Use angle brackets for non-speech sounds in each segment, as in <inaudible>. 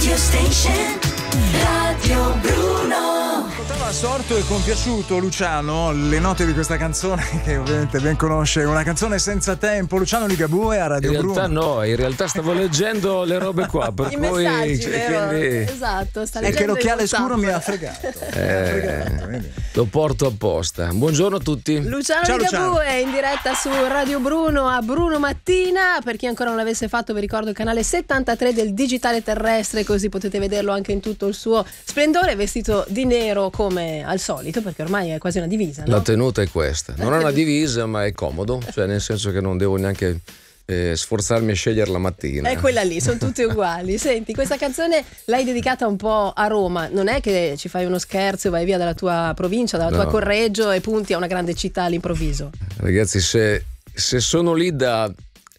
radio station. assorto e compiaciuto Luciano, le note di questa canzone <laughs> che ovviamente ben conosce, una canzone senza tempo, Luciano Ligabue a Radio Bruno. In realtà Bruno. no, in realtà stavo leggendo le robe qua, <laughs> per I cui cioè, quindi... Esatto, sta E che l'occhiale scuro mi ha fregato. <laughs> Eh, mi ha fregato lo porto apposta. Buongiorno a tutti. Luciano Ciao, Ligabue Luciano. in diretta su Radio Bruno a Bruno Mattina, per chi ancora non l'avesse fatto vi ricordo il canale 73 del Digitale Terrestre, così potete vederlo anche in tutto il suo splendore vestito di nero come come al solito, perché ormai è quasi una divisa. No? La tenuta è questa. Non è una divisa, ma è comodo, cioè nel senso che non devo neanche eh, sforzarmi a scegliere la mattina. È quella lì, sono tutte uguali. <laughs> Senti, questa canzone l'hai dedicata un po' a Roma, non è che ci fai uno scherzo e vai via dalla tua provincia, dalla no. tua correggio e punti a una grande città all'improvviso. Ragazzi, se, se sono lì da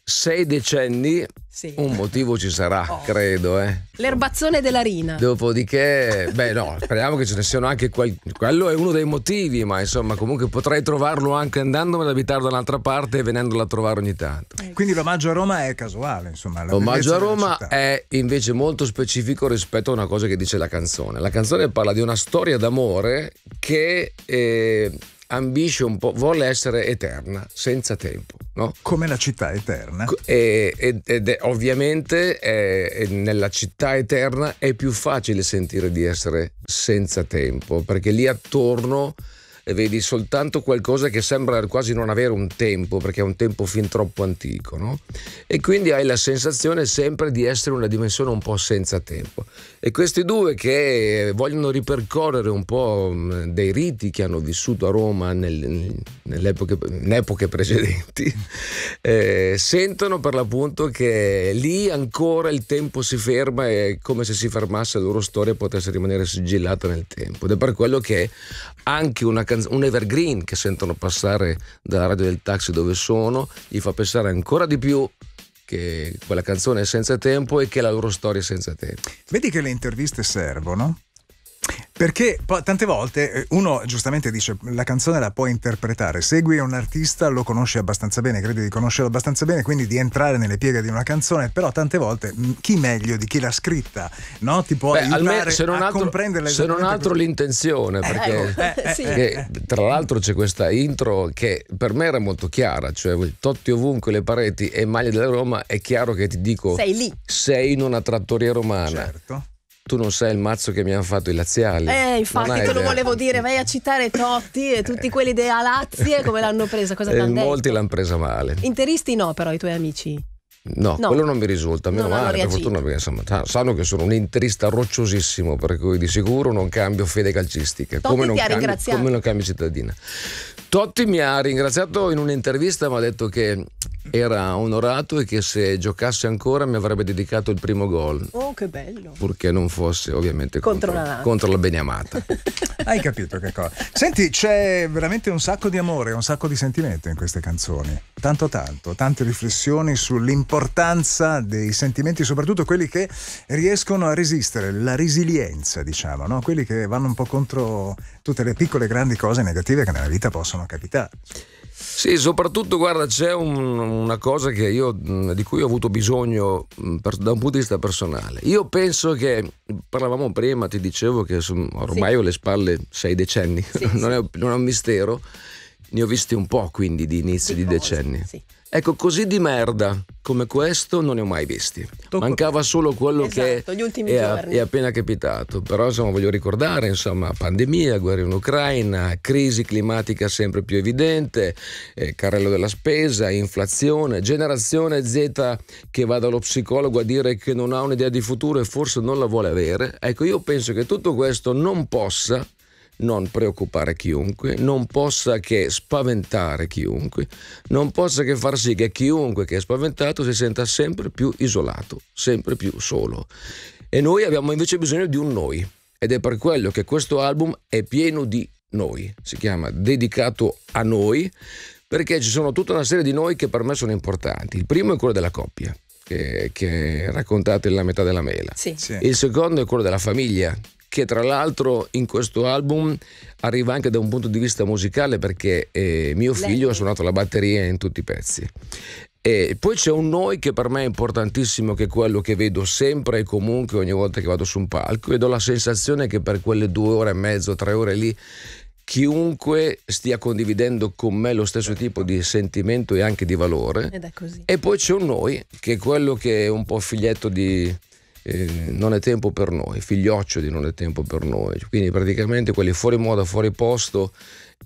sei decenni sì. un motivo ci sarà, oh. credo. Eh. L'erbazzone della rina. Dopodiché, beh no, speriamo che ce ne siano anche quel... quello è uno dei motivi, ma insomma comunque potrei trovarlo anche andandomene ad abitare da un'altra parte e venendolo a trovare ogni tanto. Eh. Quindi l'omaggio a Roma è casuale, insomma. L'omaggio a Roma è invece molto specifico rispetto a una cosa che dice la canzone. La canzone parla di una storia d'amore che... Eh, ambisce un po', vuole essere eterna, senza tempo. No? Come la città eterna. E, ed, ed è, ovviamente è, nella città eterna è più facile sentire di essere senza tempo, perché lì attorno vedi soltanto qualcosa che sembra quasi non avere un tempo, perché è un tempo fin troppo antico, no? E quindi hai la sensazione sempre di essere una dimensione un po' senza tempo. E questi due che vogliono ripercorrere un po' mm, dei riti che hanno vissuto a Roma nel, epoche, in epoche precedenti, <laughs> eh, sentono per l'appunto che lì ancora il tempo si ferma e come se si fermasse la loro storia potesse rimanere sigillata nel tempo. Ed è per quello che anche una canz- un evergreen che sentono passare dalla radio del taxi dove sono, gli fa pensare ancora di più che quella canzone è senza tempo e che la loro storia è senza tempo. Vedi che le interviste servono? Perché tante volte eh, uno giustamente dice la canzone la puoi interpretare, segui un artista, lo conosci abbastanza bene, credi di conoscerlo abbastanza bene, quindi di entrare nelle pieghe di una canzone, però tante volte mm, chi meglio di chi l'ha scritta no? ti può Beh, aiutare se non a altro, Se non altro così. l'intenzione, eh, perché, eh, eh, <laughs> sì. perché, tra l'altro c'è questa intro che per me era molto chiara, cioè Totti ovunque le pareti e maglie della Roma, è chiaro che ti dico... Sei lì. Sei in una trattoria romana. Certo tu non sai il mazzo che mi hanno fatto i laziali. Eh, infatti, te lo volevo dire, vai a citare Totti e tutti quelli della Lazio come l'hanno presa, cosa eh, Molti l'hanno presa male. Interisti no, però i tuoi amici. No, no, quello non mi risulta, meno no, male, per fortuna, perché insomma, sanno che sono un interista rocciosissimo, per cui di sicuro non cambio fede calcistica, come non, cambio, come non cambio cittadina. Totti mi ha ringraziato in un'intervista, mi ha detto che era onorato e che se giocasse ancora mi avrebbe dedicato il primo gol. Oh, che bello! Purché non fosse ovviamente contro, contro, la... contro la beniamata. <laughs> Hai capito che cosa? Senti, c'è veramente un sacco di amore, un sacco di sentimento in queste canzoni. Tanto tanto, tante riflessioni sull'importanza dei sentimenti, soprattutto quelli che riescono a resistere, la resilienza, diciamo, no? quelli che vanno un po' contro tutte le piccole grandi cose negative che nella vita possono possono capitare. Sì, soprattutto guarda, c'è un, una cosa io, mm, di cui ho avuto bisogno mm, per, da un punto di vista personale. Io penso che, parlavamo prima, ti dicevo che ormai sì. ho le spalle sei decenni, sì, <laughs> non, sì. È, non, È, un mistero, ne ho visti un po' quindi di inizi di, di decenni. Sì. Ecco, così di merda come questo non ne ho mai visti. Mancava solo quello esatto, che è, è, appena capitato. Però insomma voglio ricordare, insomma, pandemia, guerra in Ucraina, crisi climatica sempre più evidente, eh, carrello della spesa, inflazione, generazione Z che va dallo psicologo a dire che non ha un'idea di futuro e forse non la vuole avere. Ecco, io penso che tutto questo non possa non preoccupare chiunque, non possa che spaventare chiunque, non possa che far sì che chiunque che è spaventato si senta sempre più isolato, sempre più solo. E noi abbiamo invece bisogno di un noi. Ed è per quello che questo album è pieno di noi, si chiama Dedicato a noi, perché ci sono tutta una serie di noi che per me sono importanti. Il primo è quello della coppia, che, che raccontate la metà della mela. Sì. Sì. Il secondo è quello della famiglia, che tra l'altro in questo album arriva anche da un punto di vista musicale perché eh, mio figlio Lei. ha suonato la batteria in tutti i pezzi. E poi c'è un noi che per me è importantissimo, che è quello che vedo sempre e comunque ogni volta che vado su un palco ed ho la sensazione che per quelle due ore e mezzo, tre ore lì, chiunque stia condividendo con me lo stesso tipo di sentimento e anche di valore. E poi c'è un noi, che è quello che è un po' figlietto di eh, non è tempo per noi, figlioccio di non è tempo per noi, quindi praticamente quelli fuori moda, fuori posto,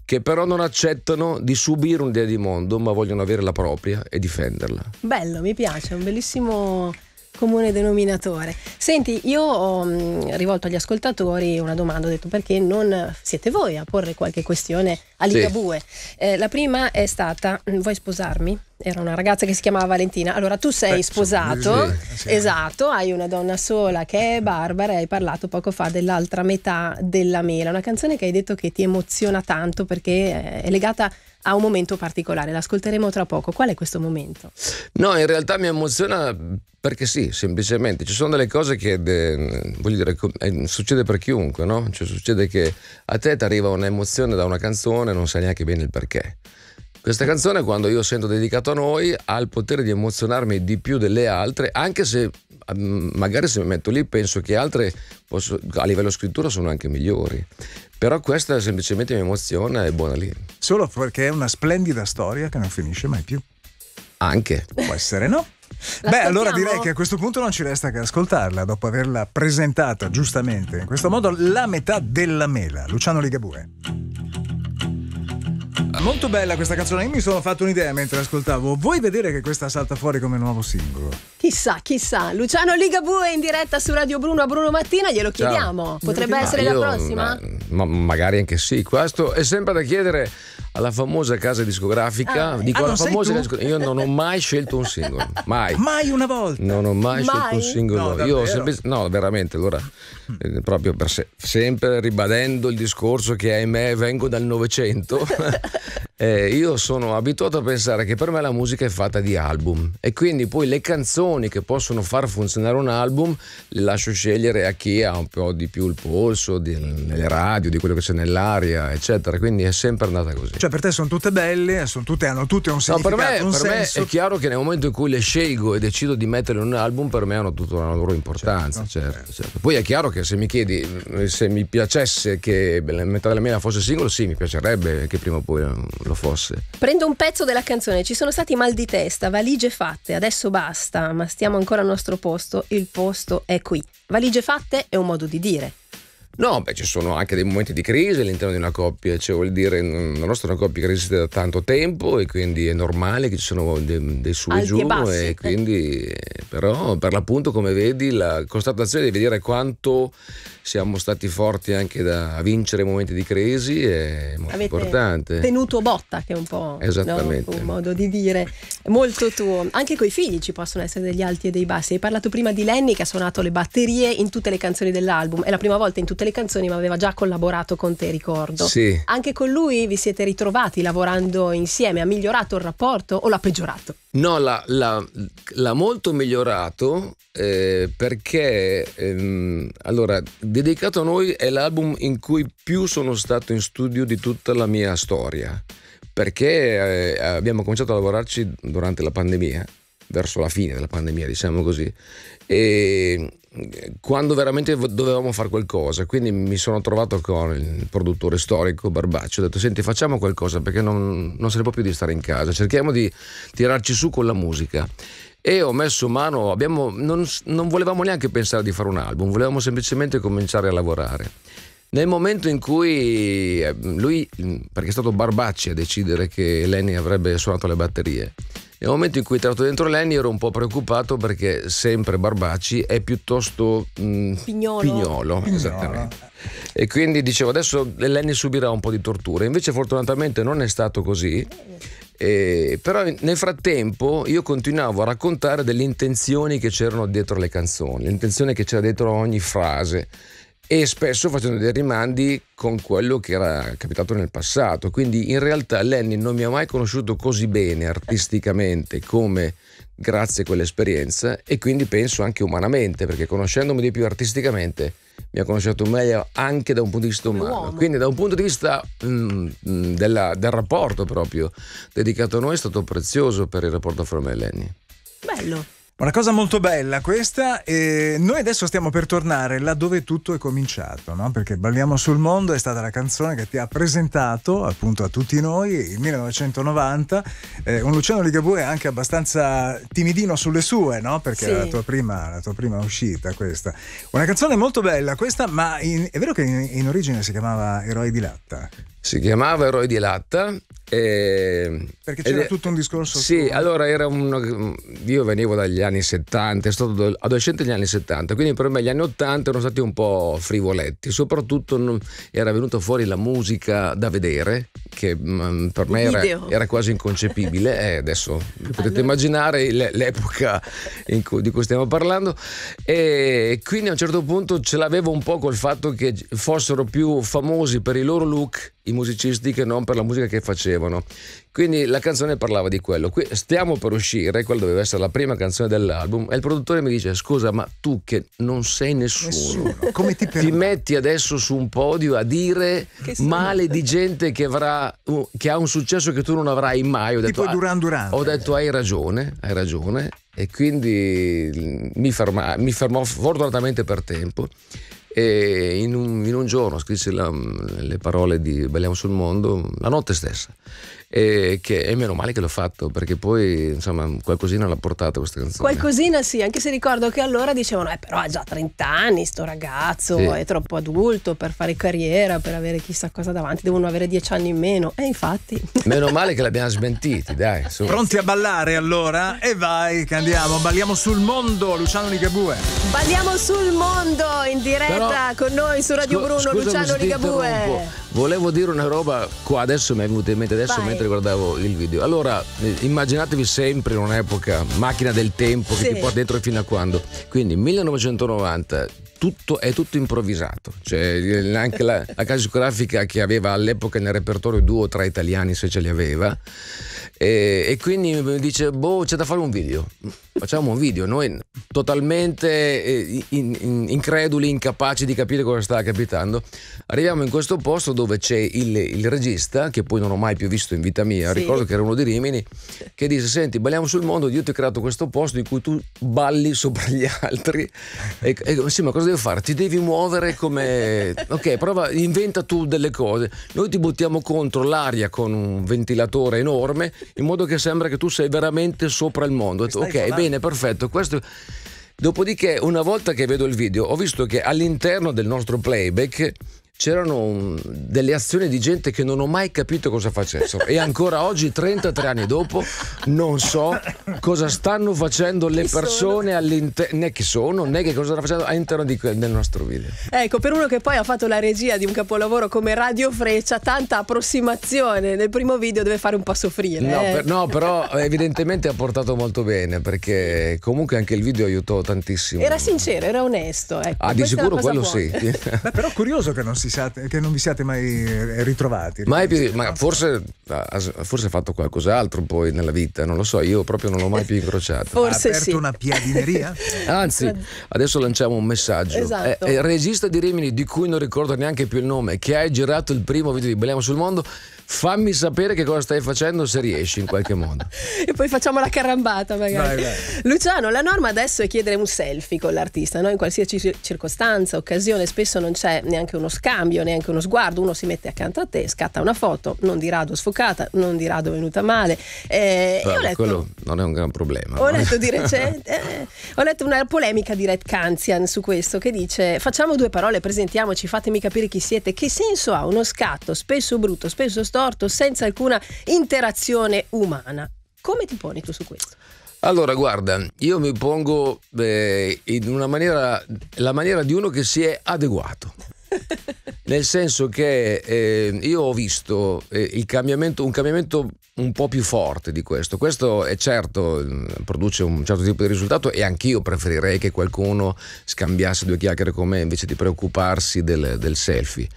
che però non accettano di subire un'idea di mondo, ma vogliono avere la propria e difenderla. Bello, mi piace, è un bellissimo comune denominatore. Senti, io ho mm, rivolto agli ascoltatori una domanda, ho detto perché non siete voi a porre qualche questione all'Igabue. Sì. Eh, la prima è stata, mm, vuoi sposarmi? Era una ragazza che si chiamava Valentina. Allora tu sei Beh, sposato, sì, sì. esatto, hai una donna sola che è Barbara e hai parlato poco fa dell'altra metà della mela, una canzone che hai detto che ti emoziona tanto perché è legata a a un momento particolare. L'ascolteremo tra poco. Qual è questo momento? No, in realtà mi emoziona perché sì, semplicemente. Ci sono delle cose che, eh, voglio dire, eh, succede per chiunque, no? Cioè, succede che a te ti arriva un'emozione da una canzone e non sai neanche bene il perché. Questa canzone, quando io sento dedicato a noi, ha il potere di emozionarmi di più delle altre, anche se magari se mi metto lì penso che altre posso, a livello scrittura sono anche migliori. Però questa semplicemente mi emoziona e buona lì. Solo perché è una splendida storia che non finisce mai più. Anche. Può essere no. <laughs> Beh, allora direi che a questo punto non ci resta che ascoltarla dopo averla presentata giustamente in questo modo la metà della mela, Luciano Ligabue. Molto bella questa canzone, io mi sono fatto un'idea mentre ascoltavo. Vuoi vedere che questa salta fuori come nuovo singolo? Chissà, chissà. Luciano Ligabue in diretta su Radio Bruno a Bruno Mattina, glielo Ciao. chiediamo. Potrebbe essere la prossima? Ma, ma magari anche sì. Questo è sempre da chiedere alla famosa casa discografica. Ah, dico ah, alla famosa casa Io non ho mai scelto un singolo. <laughs> Mai. mai una volta. Non ho mai, mai? scelto un singolo. No, io ho sempre. No, veramente. Allora, eh, proprio per se, sempre ribadendo il discorso che, ahimè, vengo dal Novecento. <laughs> eh, io sono abituato a pensare che per me la musica è fatta di album e quindi poi le canzoni che possono far funzionare un album le lascio scegliere a chi ha un po' di più il polso di, nelle radio, di quello che c'è nell'aria, eccetera. Quindi è sempre andata così. Cioè, per te sono tutte belle, eh, sono tutte, hanno tutte un senso. No, per me, un per senso... me è chiaro che nel momento in cui le scelgo e decido di metterle in un album, per me hanno tutta una loro importanza. Certo, certo, certo. certo. Poi è chiaro che se mi chiedi se mi piacesse che metà della mia fosse singolo, sì, mi piacerebbe che prima o poi lo fosse. Prendo un pezzo della canzone, ci sono stati mal di testa, valigie fatte, adesso basta, ma stiamo ancora al nostro posto, il posto è qui. Valigie fatte è un modo di dire. No, beh, ci sono anche dei momenti di crisi all'interno di una coppia, cioè vuol dire, mm, la nostra è una coppia che resiste da tanto tempo e quindi è normale che ci sono dei, dei su e giù e, eh. quindi però per l'appunto come vedi la constatazione di vedere quanto siamo stati forti anche da vincere momenti di crisi è molto Avete importante. Tenuto botta che è un po' Esattamente. No? un modo di dire molto tuo. Anche coi figli ci possono essere degli alti e dei bassi. Hai parlato prima di Lenny che ha suonato le batterie in tutte le canzoni dell'album, è la prima volta in tutte le le canzoni, ma aveva già collaborato con te, ricordo. Sì. Anche con lui vi siete ritrovati lavorando insieme, ha migliorato il rapporto o l'ha peggiorato? No, l'ha, l'ha, l'ha molto migliorato eh, perché, ehm, allora, Dedicato a noi è l'album in cui più sono stato in studio di tutta la mia storia perché eh, abbiamo cominciato a lavorarci durante la pandemia verso la fine della pandemia, diciamo così, e eh, quando veramente dovevamo fare qualcosa, quindi mi sono trovato con il produttore storico Barbaccio, ho detto senti facciamo qualcosa perché non, non se ne può più di stare in casa, cerchiamo di tirarci su con la musica e ho messo mano, abbiamo, non, non volevamo neanche pensare di fare un album, volevamo semplicemente cominciare a lavorare. Nel momento in cui eh, lui, perché è stato Barbacci a decidere che Lenny avrebbe suonato le batterie, nel momento in cui è entrato dentro Lenny ero un po' preoccupato perché sempre Barbacci è piuttosto mh, mm, pignolo. pignolo, pignolo. Esattamente. E quindi dicevo adesso Lenny subirà un po' di torture, invece fortunatamente non è stato così. Eh, però nel frattempo io continuavo a raccontare delle intenzioni che c'erano dietro le canzoni, l'intenzione che c'era dietro ogni frase e spesso facendo dei rimandi con quello che era capitato nel passato. Quindi in realtà Lenny non mi ha mai conosciuto così bene artisticamente come grazie a quell'esperienza e quindi penso anche umanamente, perché conoscendomi di più artisticamente mi ha conosciuto meglio anche da un punto di vista umano. L'uomo. Quindi da un punto di vista mh, mm, mh, mm, della, del rapporto proprio dedicato a noi è stato prezioso per il rapporto fra me e Lenny. Bello. Una cosa molto bella questa e noi adesso stiamo per tornare là dove tutto è cominciato, no? perché Balliamo sul mondo è stata la canzone che ti ha presentato appunto a tutti noi il 1990, eh, un Luciano Ligabue anche abbastanza timidino sulle sue, no? perché sì. era la tua, prima, la tua, prima, uscita questa. Una canzone molto bella questa, ma in, è vero che in, in origine si chiamava Eroi di latta? Si chiamava Eroi di latta. E, Perché c'era ed, tutto un discorso? Sì, su... allora era un. Io venivo dagli anni 70, sono stato adolescente negli anni 70, quindi per me gli anni 80 erano stati un po' frivoletti, soprattutto non, era venuta fuori la musica da vedere, che mh, mm, per me era, era, quasi inconcepibile. eh, adesso potete allora... immaginare l'epoca cui, di cui stiamo parlando. E quindi a un certo punto ce l'avevo un po' col fatto che fossero più famosi per i loro look i musicisti che non per la musica che facevano. Quindi la canzone parlava di quello. stiamo per uscire, quella doveva essere la prima canzone dell'album. E il produttore mi dice: Scusa, ma tu che non sei nessuno, nessuno. Come ti, ti metti adesso su un podio a dire male di gente che, avrà, che, ha un successo che tu non avrai mai. Ho detto, tipo ah, Duran Duran. Ho detto: Hai ragione, hai ragione. E quindi mi, ferma, mi fermò fortunatamente per tempo e in un, in un giorno scrisse la, le parole di Balliamo sul mondo la notte stessa. E, che, è meno male che l'ho fatto perché poi insomma qualcosina l'ha portata questa canzone qualcosina sì anche se ricordo che allora dicevano eh però ha già 30 anni sto ragazzo sì. è troppo adulto per fare carriera per avere chissà cosa davanti devono avere 10 anni in meno e infatti meno male che l'abbiamo smentiti dai su. pronti a ballare allora e vai che andiamo balliamo sul mondo Luciano Ligabue balliamo sul mondo in diretta però, con noi su Radio scu- Bruno Luciano Ligabue Volevo dire una roba qua adesso mi è venuta in mente adesso Vai. mentre guardavo il video. Allora, eh, immaginatevi sempre in un'epoca macchina del tempo che sì. ti porta dentro fino a quando. Quindi 1990 tutto, è tutto improvvisato. Cioè, anche la, la, casa discografica che aveva all'epoca nel repertorio due o tre italiani, se ce li aveva, e, e quindi mi dice: Boh, c'è da fare un video. Facciamo un video. Noi totalmente eh, in, in, increduli, incapaci di capire cosa stava capitando. Arriviamo in questo posto dove c'è il, il regista, che poi non ho mai più visto in vita mia, sì. ricordo che era uno di Rimini, che dice: Senti, balliamo sul mondo, io ti ho creato questo posto in cui tu balli sopra gli altri. E, e sì, ma cosa devi devo fare? Ti devi muovere come... Ok, prova, inventa tu delle cose. Noi ti buttiamo contro l'aria con un ventilatore enorme in modo che sembra che tu sei veramente sopra il mondo. ok, parlando. bene, perfetto. Questo... Dopodiché, una volta che vedo il video, ho visto che all'interno del nostro playback c'erano un, delle azioni di gente che non ho mai capito cosa facessero e ancora oggi 33 anni dopo non so cosa stanno facendo chi le persone all'interno né chi sono né che cosa stanno facendo all'interno del nostro video ecco per uno che poi ha fatto la regia di un capolavoro come Radio Freccia tanta approssimazione nel primo video deve fare un po' soffrire no, eh. per, no però evidentemente ha portato molto bene perché comunque anche il video aiutò tantissimo era sincero era onesto ecco. ah di sicuro quello buona. sì Beh, però curioso che non si siate, che non, vi siate mai ritrovati. Mai più, ma forse, forse ha fatto qualcos'altro poi nella vita, non lo so, io proprio non l'ho mai più incrociato. <laughs> Forse ha aperto sì. una piadineria? <laughs> Anzi, adesso lanciamo un messaggio. Esatto. Eh, eh, regista di Rimini, di cui non ricordo neanche più il nome, che hai girato il primo video di Belliamo sul Mondo, fammi sapere che cosa stai facendo se riesci in qualche modo. <laughs> e poi facciamo la carambata magari. Vai, vai. Luciano, la norma adesso è chiedere un selfie con l'artista, no? in qualsiasi circostanza, occasione, spesso non c'è neanche uno scambio, neanche uno sguardo, uno si mette accanto a te, scatta una foto, non di rado sfocata, non di rado venuta male. Eh, Vabbè, letto, quello non è un gran problema. Ho letto di <laughs> recente, eh, ho letto una polemica di Red Kanzian su questo che dice facciamo due parole, presentiamoci, fatemi capire chi siete, che senso ha uno scatto spesso brutto, spesso stupido, storto, senza alcuna interazione umana. Come ti poni tu su questo? Allora, guarda, io mi pongo eh, in una maniera, la maniera di uno che si è adeguato. <laughs> Nel senso che eh, io ho visto eh, cambiamento, un cambiamento un po' più forte di questo. Questo è certo, mm, produce un certo tipo di risultato e anch'io preferirei che qualcuno scambiasse due chiacchiere con me invece di preoccuparsi del, del selfie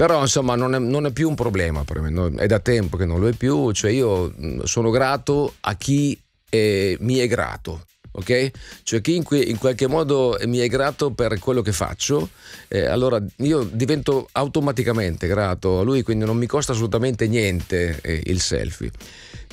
però insomma non è, non è più un problema per me, è da tempo che non lo è più, cioè io mm, sono grato a chi è, mi è grato. Ok? Cioè chi in, in, qualche modo mi è grato per quello che faccio, eh, allora io divento automaticamente grato a lui, quindi non mi costa assolutamente niente eh, il selfie.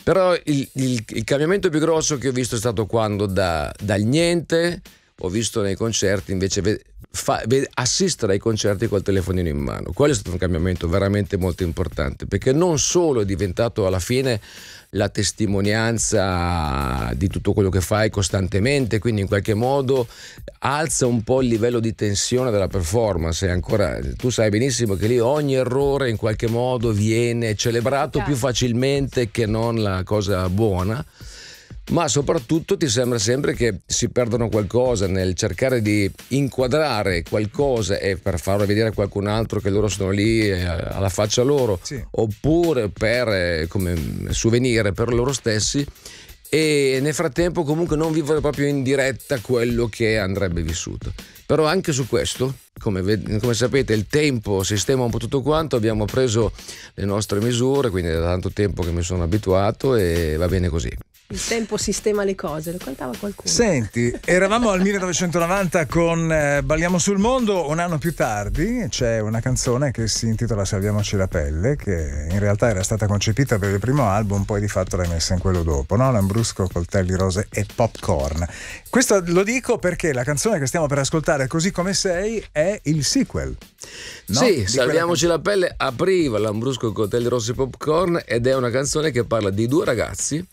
Però il, il, il, cambiamento più grosso che ho visto è stato quando da, dal niente ho visto nei concerti invece fa, assistere ai concerti col telefonino in mano. Quello è stato un cambiamento veramente molto importante perché non solo è diventato alla fine la testimonianza di tutto quello che fai costantemente, quindi in qualche modo alza un po' il livello di tensione della performance. Ancora, tu sai benissimo che lì ogni errore in qualche modo viene celebrato certo. più facilmente che non la cosa buona ma soprattutto ti sembra sempre che si perdano qualcosa nel cercare di inquadrare qualcosa e per farlo vedere a qualcun altro che loro sono lì eh, alla faccia loro, sì. oppure per eh, come souvenir per loro stessi e nel frattempo comunque non vivono proprio in diretta quello che andrebbe vissuto. Però anche su questo, come, come, sapete, il tempo sistema un po' tutto quanto, abbiamo preso le nostre misure, quindi è da tanto tempo che mi sono abituato e va bene così. Il tempo sistema le cose, lo contava qualcuno. Senti, eravamo al 1990 con eh, Balliamo sul mondo, un anno più tardi c'è una canzone che si intitola Salviamoci la pelle, che in realtà era stata concepita per il primo album, poi di fatto l'hai messa in quello dopo, no? Lambrusco, coltelli rose e popcorn. Questo lo dico perché la canzone che stiamo per ascoltare così come sei è il sequel. No? Sì, di Salviamoci quella... la pelle apriva Lambrusco, coltelli rose e popcorn ed è una canzone che parla di due ragazzi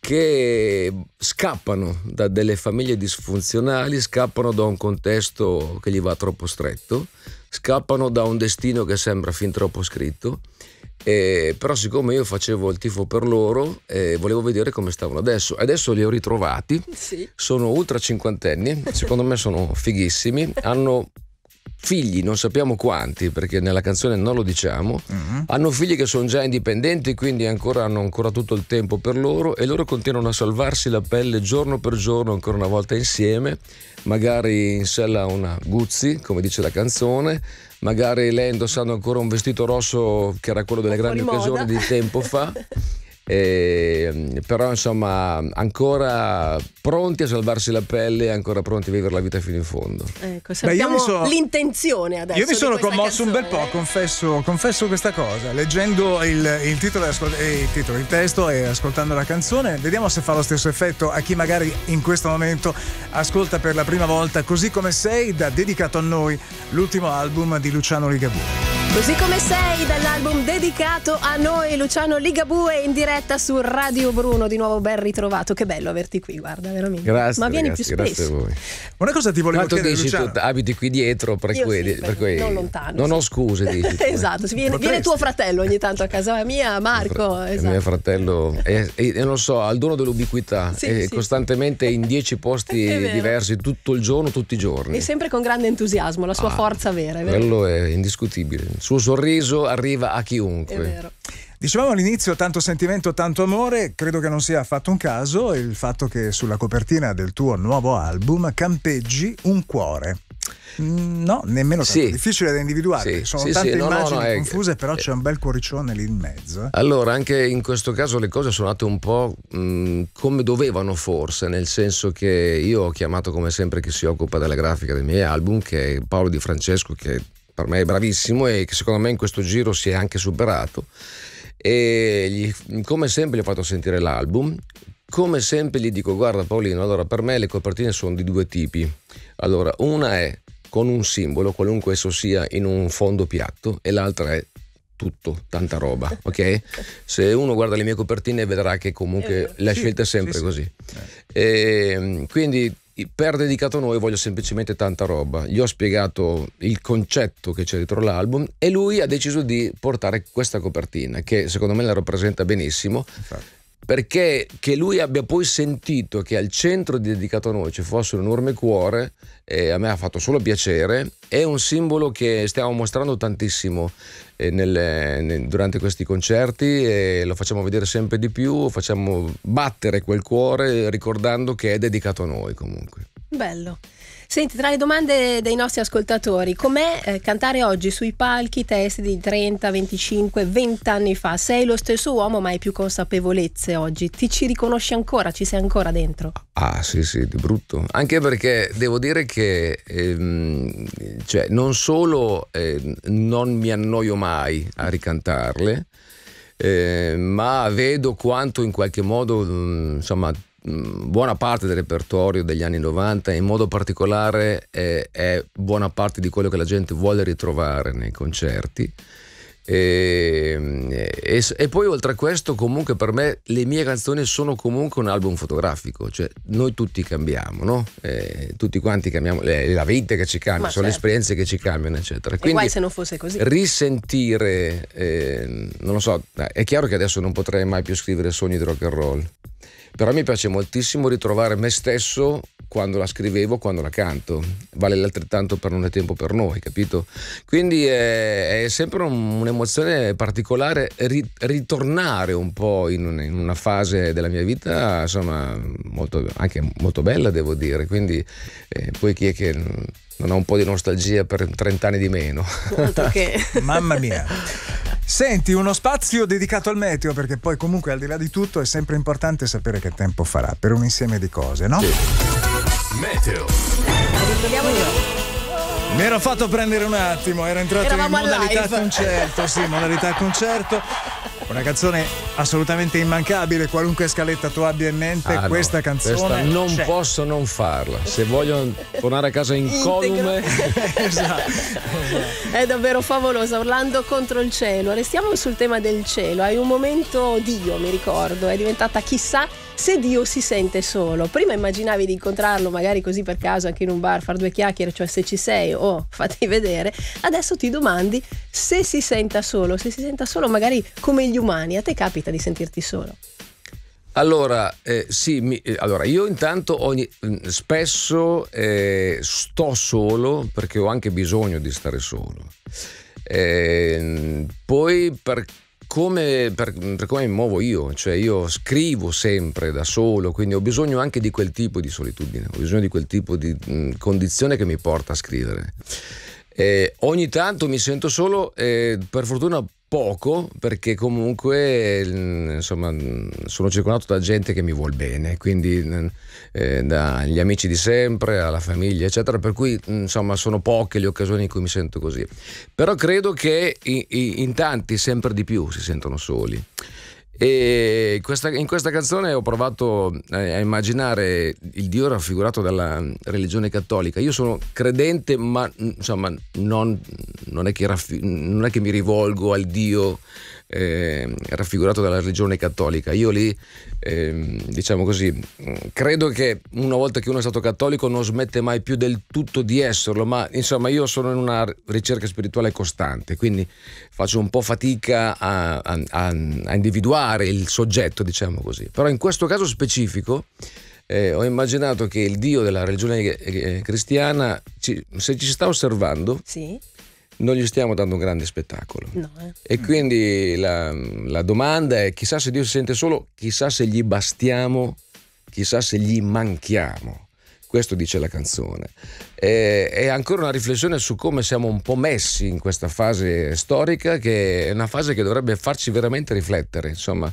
che scappano da delle famiglie disfunzionali, scappano da un contesto che gli va troppo stretto, scappano da un destino che sembra fin troppo scritto. Eh, però siccome io facevo il tifo per loro eh, volevo vedere come stavano adesso adesso li ho ritrovati sì. sono ultra cinquantenni secondo me sono fighissimi hanno figli, non sappiamo quanti, perché nella canzone non lo diciamo, mm-hmm. hanno figli che sono già indipendenti, quindi ancora, hanno ancora tutto il tempo per loro e loro continuano a salvarsi la pelle giorno per giorno, ancora una volta insieme, magari in sella una Guzzi, come dice la canzone, magari lei indossando ancora un vestito rosso che era quello delle grandi occasioni di tempo fa. <laughs> eh, però insomma ancora pronti a salvarsi la pelle, ancora pronti a vivere la vita fino in fondo. Ecco, sappiamo Beh, l'intenzione adesso. Io mi sono commosso canzone, un bel po', confesso, confesso, questa cosa, leggendo il, il, titolo, eh, il, titolo, il testo e ascoltando la canzone, vediamo se fa lo stesso effetto a chi magari in questo momento ascolta per la prima volta Così come sei da dedicato a noi l'ultimo album di Luciano Ligabue. Così come sei dall'album dedicato a noi Luciano Ligabue in diretta su Radio Bruno, di nuovo ben ritrovato, che bello averti qui, guarda veramente. Grazie. Ma vieni ragazzi, più spesso. Grazie a voi. Una cosa ti volevo Quanto chiedere dici Luciano. tu abiti qui dietro per, que- sì, non lontano. Non sì. ho scuse <laughs> dici. esatto, viene, viene, tuo fratello ogni tanto a casa mia, Marco, Fra- esatto. Mio fratello è, è, è, non so, al dono dell'ubiquità, sì, è sì. costantemente in dieci posti <laughs> diversi tutto il giorno, tutti i giorni. E sempre con grande entusiasmo, la sua ah, forza vera, è vero? Quello è indiscutibile. Il suo sorriso arriva a chiunque ovunque. È vero. Dicevamo all'inizio tanto sentimento, tanto amore, credo che non sia affatto un caso il fatto che sulla copertina del tuo nuovo album campeggi un cuore. Mm, no, nemmeno tanto. Sì. Difficile da individuare, sì. sono sì, tante sì. immagini no, no, confuse, è... però eh, c'è un bel cuoricione lì in mezzo. Eh. Allora, anche in questo caso le cose sono andate un po' mh, mm, come dovevano forse, nel senso che io ho chiamato come sempre chi si occupa della grafica dei miei album, che è Paolo Di Francesco, che per me è bravissimo e che secondo me in questo giro si è anche superato. E gli, come sempre gli ho fatto sentire l'album, come sempre gli dico guarda Paolino, allora per me le copertine sono di due tipi. Allora, una è con un simbolo, qualunque esso sia, in un fondo piatto e l'altra è tutto, tanta roba, ok? <laughs> Se uno guarda le mie copertine vedrà che comunque eh, la scelta è sempre così. E eh. ehm, quindi per dedicato a noi voglio semplicemente tanta roba. Gli ho spiegato il concetto che c'è dietro l'album e lui ha deciso di portare questa copertina che secondo me la rappresenta benissimo. Infatti esatto perché che lui abbia poi sentito che al centro di Dedicato a noi ci fosse un enorme cuore, eh, a me ha fatto solo piacere, è un simbolo che stiamo mostrando tantissimo eh, nel, nel, durante questi concerti e lo facciamo vedere sempre di più, facciamo battere quel cuore ricordando che è dedicato a noi comunque. Bello. Senti, tra le domande dei nostri ascoltatori, com'è eh, cantare oggi sui palchi test di 30, 25, 20 anni fa? Sei lo stesso uomo ma hai più consapevolezze oggi. Ti ci riconosci ancora? Ci sei ancora dentro? Ah sì sì, di brutto. Anche perché devo dire che ehm, cioè, non solo eh, non mi annoio mai a ricantarle, eh, ma vedo quanto in qualche modo mh, mm, insomma Mm, buona parte del repertorio degli anni 90 in modo particolare è, è, buona parte di quello che la gente vuole ritrovare nei concerti ehm, e, e, e, poi oltre a questo comunque per me le mie canzoni sono comunque un album fotografico cioè noi tutti cambiamo no? Eh, tutti quanti cambiamo è la vita che ci cambia Ma sono certo. le esperienze che ci cambiano eccetera e quindi se non fosse così risentire eh, non lo so eh, è chiaro che adesso non potrei mai più scrivere sogni di rock and roll però mi piace moltissimo ritrovare me stesso quando la scrivevo, quando la canto. Vale l'altrettanto per Non è tempo per noi, capito? Quindi è, è sempre un'emozione particolare ritornare un po' in, una fase della mia vita, insomma, molto, anche molto bella, devo dire. Quindi eh, poi chi è che non ha un po' di nostalgia per 30 anni di meno? <laughs> Mamma mia! Senti, uno spazio dedicato al meteo, perché poi comunque al di là di tutto è sempre importante sapere che tempo farà per un insieme di cose, no? Sì. Meteo. Mi ero fatto prendere un attimo, era entrato Eravamo in modalità concerto, sì, modalità concerto. Una canzone assolutamente immancabile, qualunque scaletta tu abbia in mente, ah, questa no, canzone. Questa non c'è. posso non farla. Se voglio tornare a casa in incolume. <laughs> esatto. È davvero favolosa, Orlando contro il cielo. Restiamo sul tema del cielo. Hai un momento Dio, mi ricordo, è diventata chissà se Dio si sente solo. Prima immaginavi di incontrarlo magari così per caso anche in un bar, far due chiacchiere, cioè se ci sei o oh, <laughs> fatti vedere. Adesso ti domandi se si senta solo, se si senta solo magari come gli umani. A te capita scelta di sentirti solo? Allora, eh, sì, mi, eh, allora, io intanto ogni, mm, spesso eh, sto solo perché ho anche bisogno di stare solo. Ehm, poi per come, per, mm, per come, mi muovo io, cioè io scrivo sempre da solo, quindi ho bisogno anche di quel tipo di solitudine, ho bisogno di quel tipo di mh, mm, condizione che mi porta a scrivere. Eh, ogni tanto mi sento solo, eh, per fortuna poco perché comunque insomma, sono circondato da gente che mi vuole bene, quindi eh, dagli amici di sempre alla famiglia eccetera, per cui insomma sono poche le occasioni in cui mi sento così. Però credo che in, in tanti sempre di più si sentono soli. E questa, in questa canzone ho provato eh, a immaginare il Dio raffigurato dalla religione cattolica. Io sono credente, ma insomma, non, non, è, che raffi- non è che mi rivolgo al Dio eh, raffigurato dalla religione cattolica. Io lì, eh, diciamo così, credo che una volta che uno è stato cattolico non smette mai più del tutto di esserlo, ma insomma io sono in una ricerca spirituale costante, quindi faccio un po' fatica a, a, a individuare il soggetto, diciamo così. Però in questo caso specifico... Eh, ho immaginato che il Dio della religione eh, eh, cristiana, ci, se ci sta osservando, sì non gli stiamo dando un grande spettacolo. No, eh. E quindi la, la, domanda è chissà se Dio si sente solo, chissà se gli bastiamo, chissà se gli manchiamo. Questo dice la canzone. E, è ancora una riflessione su come siamo un po' messi in questa fase storica, che è una fase che dovrebbe farci veramente riflettere, insomma,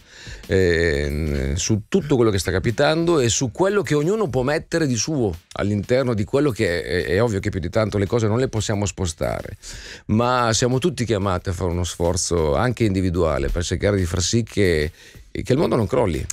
eh, su tutto quello che sta capitando e su quello che ognuno può mettere di suo all'interno di quello che è, è ovvio che più di tanto le cose non le possiamo spostare, ma siamo tutti chiamati a fare uno sforzo anche individuale per cercare di far sì che che il mondo non crolli.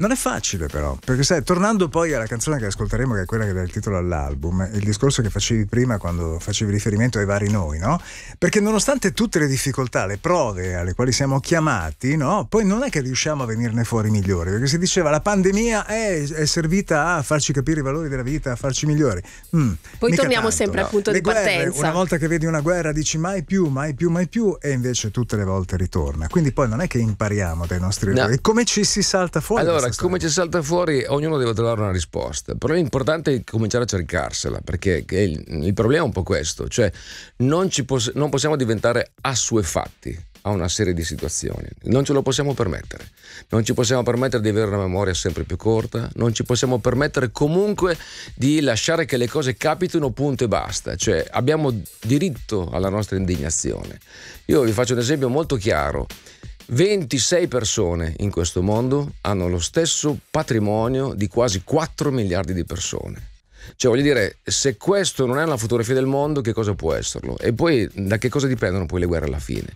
Non è facile però, perché sai, tornando poi alla canzone che ascolteremo, che è quella che dà il titolo all'album, il discorso che facevi prima quando facevi riferimento ai vari noi, no? Perché nonostante tutte le difficoltà, le prove alle quali siamo chiamati, no? Poi non è che riusciamo a venirne fuori migliori, perché si diceva la pandemia è, è servita a farci capire i valori della vita, a farci migliori. Mm, poi torniamo tanto, sempre no? al punto le di guerre, partenza. Una volta che vedi una guerra dici mai più, mai più, mai più, e invece tutte le volte ritorna. Quindi poi non è che impariamo dai nostri errori, no. come ci si salta fuori? Allora, allora, come ci salta fuori, ognuno deve trovare una risposta, però è importante cominciare a cercarsela, perché il, il problema è un po' questo, cioè non, poss- non possiamo diventare assuefatti a una serie di situazioni. Non ce lo possiamo permettere. Non ci possiamo permettere di avere una memoria sempre più corta, non ci possiamo permettere comunque di lasciare che le cose capitino punto e basta, cioè abbiamo diritto alla nostra indignazione. Io vi faccio un esempio molto chiaro. 26 persone in questo mondo hanno lo stesso patrimonio di quasi 4 miliardi di persone. Cioè, voglio dire, se questo non è la fotografia del mondo, che cosa può esserlo? E poi da che cosa dipendono poi le guerre alla fine?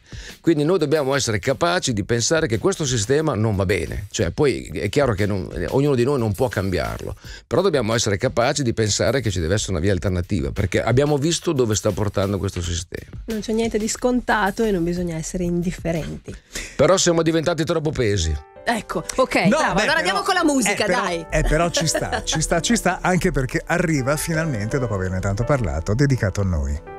Quindi noi dobbiamo essere capaci di pensare che questo sistema non va bene. Cioè, poi è chiaro che non, ognuno di noi non può cambiarlo, però dobbiamo essere capaci di pensare che ci deve essere una via alternativa, perché abbiamo visto dove sta portando questo sistema. Non c'è niente di scontato e non bisogna essere indifferenti. Però siamo diventati troppo pesi. Ecco, ok, no, brava, beh, allora andiamo con la musica, eh, però, dai. Eh, però ci sta, ci sta, ci sta, anche perché arriva finalmente, dopo averne tanto parlato, dedicato a noi.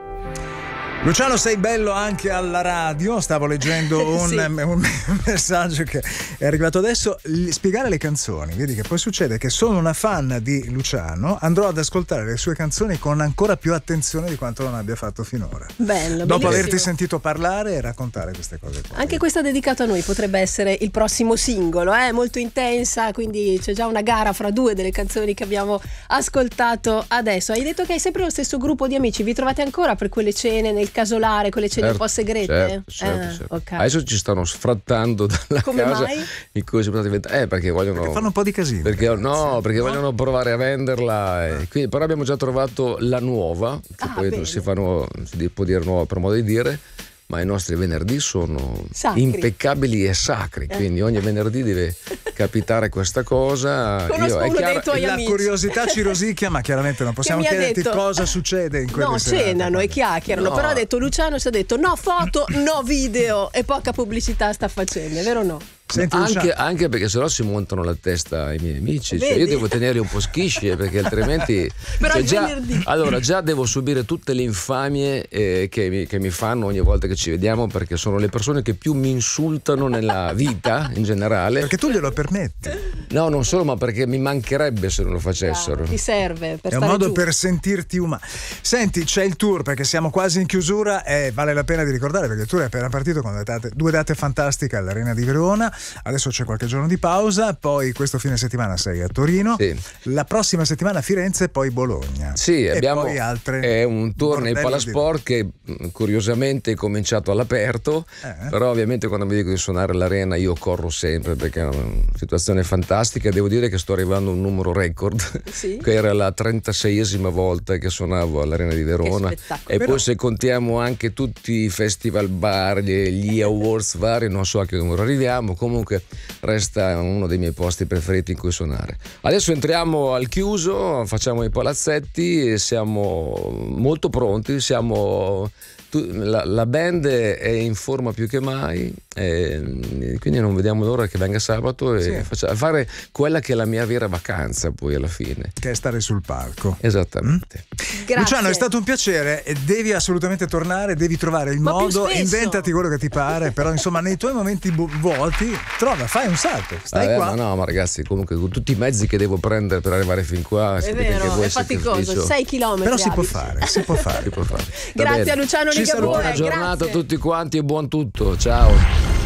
Luciano sei bello anche alla radio, stavo leggendo <laughs> un, sì. un, messaggio che è arrivato adesso, spiegare le canzoni, vedi che poi succede che sono una fan di Luciano, andrò ad ascoltare le sue canzoni con ancora più attenzione di quanto non abbia fatto finora. Bello. Dopo bellissimo. averti sentito parlare e raccontare queste cose. Poi. Anche questa dedicata a noi potrebbe essere il prossimo singolo, è eh? molto intensa, quindi c'è già una gara fra due delle canzoni che abbiamo ascoltato adesso. Hai detto che hai sempre lo stesso gruppo di amici, vi trovate ancora per quelle cene nel casolare con le cene certo, un po' segrete? Certo, certo, ah, certo. Okay. Adesso ci stanno sfrattando dalla Come casa mai? in cui si sono diventati. Eh, perché vogliono. Perché fanno un po' di casino. Perché, no, perché no? vogliono provare a venderla. E, eh. quindi, però abbiamo già trovato la nuova, che ah, poi bene. si fanno, si può dire nuova per modo di dire ma i nostri venerdì sono sacri. impeccabili e sacri, eh. quindi ogni venerdì deve capitare questa cosa. Conosco Io, è chiaro, la amici. curiosità ci <laughs> rosicchia, ma chiaramente non possiamo chiederti detto, cosa succede in quel No, serate, cenano e chiacchierano, no. però ha detto Luciano ci ha detto no foto, no video e poca pubblicità sta facendo, è vero o no? Senti, anche, anche, perché sennò si montano la testa ai miei amici. Cioè io devo tenerli un po' schisci eh, perché altrimenti. <laughs> Però cioè già, allora, già devo subire tutte le infamie eh, che, mi, che, mi, fanno ogni volta che ci vediamo perché sono le persone che più mi insultano nella vita in generale. Perché tu glielo permetti? No, non solo, ma perché mi mancherebbe se non lo facessero. ti serve per È un modo giù. per sentirti umano. Senti, c'è il tour perché siamo quasi in chiusura e vale la pena di ricordare perché il tour è appena partito con due date, due date fantastiche all'Arena di Verona Adesso c'è qualche giorno di pausa, poi questo fine settimana sei a Torino, sì. la prossima settimana Firenze e poi Bologna. Sì, e abbiamo poi altre è un tour nel Palasport che mm, curiosamente è cominciato all'aperto, eh. però ovviamente quando mi dico di suonare l'arena io corro sempre perché è una situazione fantastica, devo dire che sto arrivando a un numero record, sì. <laughs> che era la 36esima volta che suonavo all'arena di Verona e però... poi se contiamo anche tutti i festival bar, gli <laughs> awards vari, non so a che numero arriviamo comunque resta uno dei miei posti preferiti in cui suonare. Adesso entriamo al chiuso, facciamo i palazzetti, siamo molto pronti, siamo la, la, band è in forma più che mai, mm, quindi non vediamo l'ora che venga sabato e sì. faccia, fare quella che è la mia vera vacanza poi alla fine. Che è stare sul palco. Esattamente. Mm? Luciano, è stato un piacere, devi assolutamente tornare, devi trovare il Ma modo, inventati quello che ti pare, però insomma nei tuoi momenti vuoti trova, fai un salto. Stai Vabbè, qua. Ma no, ma ragazzi, comunque con tutti i mezzi che devo prendere per arrivare fin qua, è vero, è faticoso, 6 km. Però si può fare, si può fare, <laughs> si può fare. Grazie a Luciano Ligabue. Buona giornata grazie. a tutti quanti e buon tutto. Ciao.